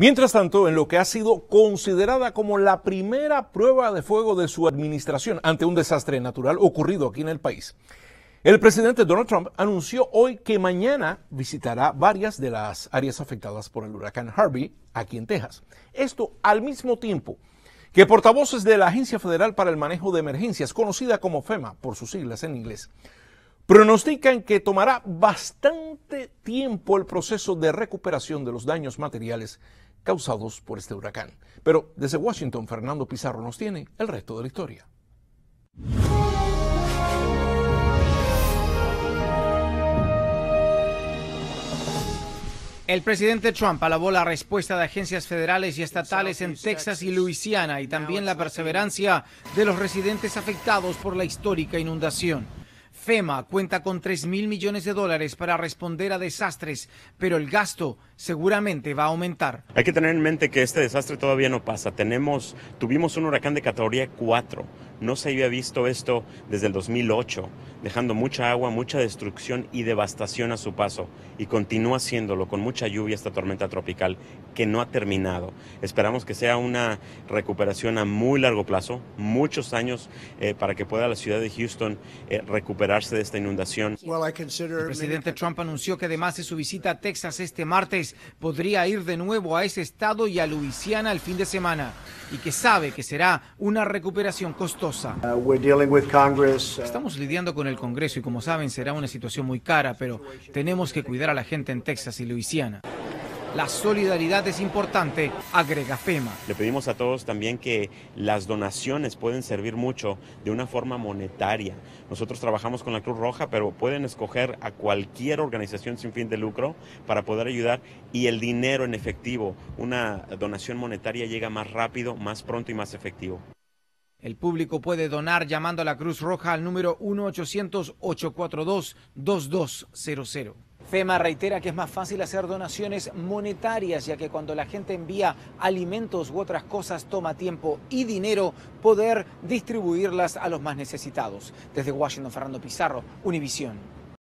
Mientras tanto, en lo que ha sido considerada como la primera prueba de fuego de su administración ante un desastre natural ocurrido aquí en el país, el presidente Donald Trump anunció hoy que mañana visitará varias de las áreas afectadas por el huracán Harvey aquí en Texas. Esto al mismo tiempo que portavoces de la Agencia Federal para el Manejo de Emergencias, conocida como FEMA por sus siglas en inglés, pronostican que tomará bastante tiempo el proceso de recuperación de los daños materiales causados por este huracán. Pero desde Washington, Fernando Pizarro nos tiene el resto de la historia. El presidente Trump alabó la respuesta de agencias federales y estatales en Texas y Luisiana y también la perseverancia de los residentes afectados por la histórica inundación. FEMA cuenta con 3 mil millones de dólares para responder a desastres, pero el gasto seguramente va a aumentar. Hay que tener en mente que este desastre todavía no pasa. Tenemos, tuvimos un huracán de categoría 4. No se había visto esto desde el 2008, dejando mucha agua, mucha destrucción y devastación a su paso. Y continúa haciéndolo con mucha lluvia esta tormenta tropical que no ha terminado. Esperamos que sea una recuperación a muy largo plazo, muchos años, eh, para que pueda la ciudad de Houston eh, recuperar de esta inundación. El presidente Trump anunció que además de su visita a Texas este martes, podría ir de nuevo a ese estado y a Luisiana el fin de semana y que sabe que será una recuperación costosa. Uh, uh, Estamos lidiando con el Congreso y como saben será una situación muy cara, pero tenemos que cuidar a la gente en Texas y Luisiana. La solidaridad es importante, agrega FEMA. Le pedimos a todos también que las donaciones pueden servir mucho de una forma monetaria. Nosotros trabajamos con la Cruz Roja, pero pueden escoger a cualquier organización sin fin de lucro para poder ayudar y el dinero en efectivo, una donación monetaria llega más rápido, más pronto y más efectivo. El público puede donar llamando a la Cruz Roja al número 1-800-842-2200. FEMA reitera que es más fácil hacer donaciones monetarias, ya que cuando la gente envía alimentos u otras cosas toma tiempo y dinero poder distribuirlas a los más necesitados. Desde Washington, Fernando Pizarro, Univisión.